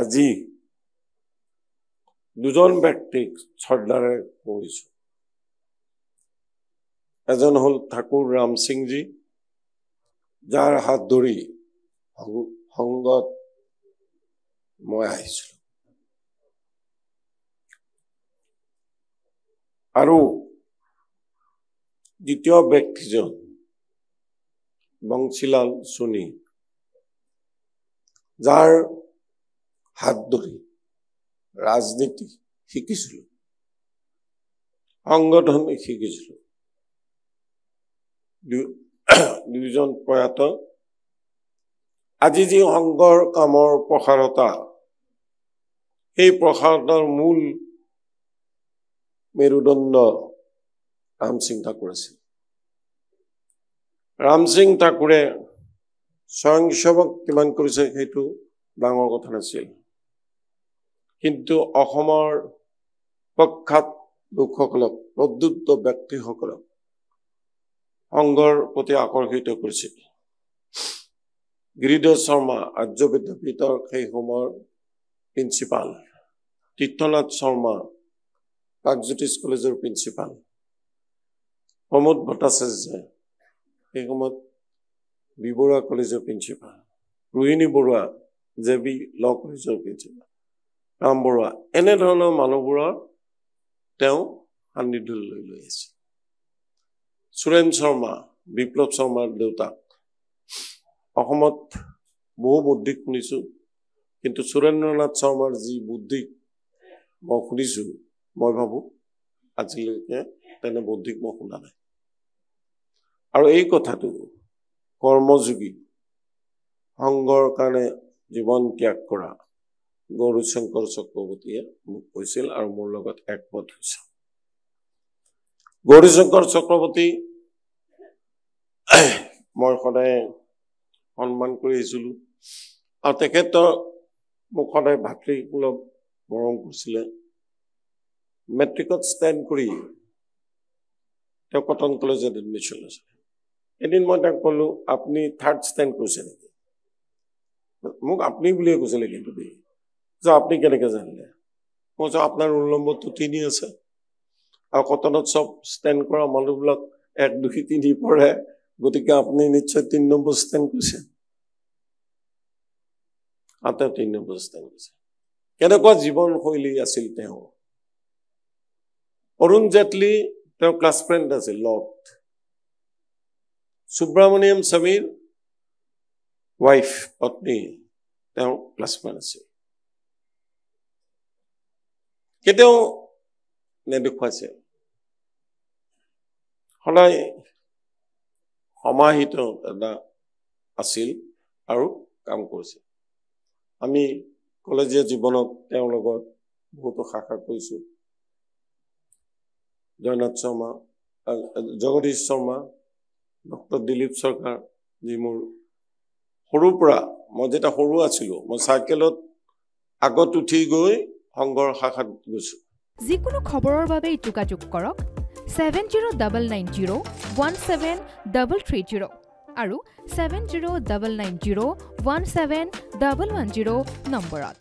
আজি দুজন ব্যক্তিক শ্ৰদ্ধাৰে কৰিছোঁ এজন হ'ল ঠাকুৰ ৰাম সিংজী যাৰ হাত ধৰি সংগত মই আহিছিলোঁ আৰু দ্বিতীয় ব্যক্তিজন বংশীলাল চুনী যাৰ হাত ধৰি ৰাজনীতি শিকিছিলো সংগঠন শিকিছিলো দুজন প্ৰয়াত আজি যি সংঘৰ কামৰ প্ৰসাৰতা সেই প্ৰসাৰতাৰ মূল মেৰুদণ্ড ৰাম সিং ঠাকুৰ আছিল ৰাম সিং ঠাকুৰে স্বয়ংসেৱক কিমান কৰিছে সেইটো ডাঙৰ কথা নাছিল কিন্তু অসমৰ প্ৰখ্যাত লোকসকলক প্ৰদ্যুত ব্যক্তিসকলক সংঘৰ প্ৰতি আকৰ্ষিত কৰিছিল গিৰিধৰ শৰ্মা আৰ্য বিদ্যাপীঠৰ সেই সময়ৰ প্ৰিন্সিপাল তীৰ্থনাথ শৰ্মা প্ৰাগজ্যোতিষ কলেজৰ প্ৰিন্সিপাল প্ৰমোদ ভট্টাচাৰ্য সেই সময়ত বিবৰুৱা কলেজৰ principal Rohini Barua J B law কলেজৰ প্ৰিন্সিপাল ৰাম বৰুৱা এনেধৰণৰ মানুহবোৰৰ তেওঁ সান্নিধ্যলৈ লৈ আহিছে সুৰেণ শৰ্মা বিপ্লৱ শৰ্মাৰ দেউতাক অসমত বহু বৌদ্ধিক শুনিছোঁ কিন্তু সুৰেন্দ্ৰ নাথ শৰ্মাৰ যি বুদ্ধি মই শুনিছোঁ মই ভাবোঁ আজিলৈকে তেনে বৌদ্ধিক মই শুনা নাই আৰু এই কথাটো কৰ্মযোগী সংঘৰ কাৰণে জীৱন ত্যাগ কৰা গৌৰশঙ্কৰ চক্ৰৱৰ্তীয়ে মোক কৈছিল আৰু মোৰ লগত একমত হয়েছে গৌৰীশঙ্কৰ চক্ৰৱৰ্তী মই সদায় সন্মান কৰি আহিছিলো আৰু আৰ মোক সদায় ভাতৃসুলভ মৰম কৰিছিলে মেট্ৰিকত ষ্টেণ্ড কৰি তেওঁ কটন কলেজত এডমিশ্যন লৈছিলে এদিন মই তাক কলো আপুনি থাৰ্ড ষ্টেণ্ড কৰিছে নেকি মোক আপুনি বুলিয়ে কৈছিলে কিন্তু দেই যে আপনি কেনেকে জানলে মই যে আপনার উল্লম্বরতো তিনি আছে আর কটনত সব স্ট্যান্ড করা মানুষগুলা এক দুখী তিনি পড়ে গতি আপনি নিশ্চয় তিন নম্বর স্ট্যান্ড করছেন আপনার তিন নম্বর স্ট্যান্ড করছেন কেনেকুৱা জীবনশৈলী আছিল তেওঁ অরুণ জেটলি তেওঁ ক্লাস ফ্রেন্ড আছিল লট সুব্রমণিয়াম স্বামীর ওয়াইফ পত্নী তেওঁ ক্লাস ফ্রেন্ড আছিল কেতিয়াও নেদেখুৱাইছে সদায় সমাহিত এটা আছিল আৰু কাম কৰিছে আমি কলেজীয়া জীৱনত তেওঁৰ লগত বহুতো শাখা কৰিছোঁ জয়নাথ শৰ্মা জগদীশ শৰ্মা ডক্টৰ দিলীপ চৰকাৰ যি মোৰ সৰুৰ পৰা মই যেতিয়া সৰু আছিলোঁ মই চাইকেলত আগত উঠি গৈ সংঘৰ শাখাত গৈছোঁ যিকোনো খবৰৰ বাবে যোগাযোগ কৰক seven zero' double nine zero' one seven double three zero' আৰু seven zero' double nine zero' one seven double one zero' নম্বৰত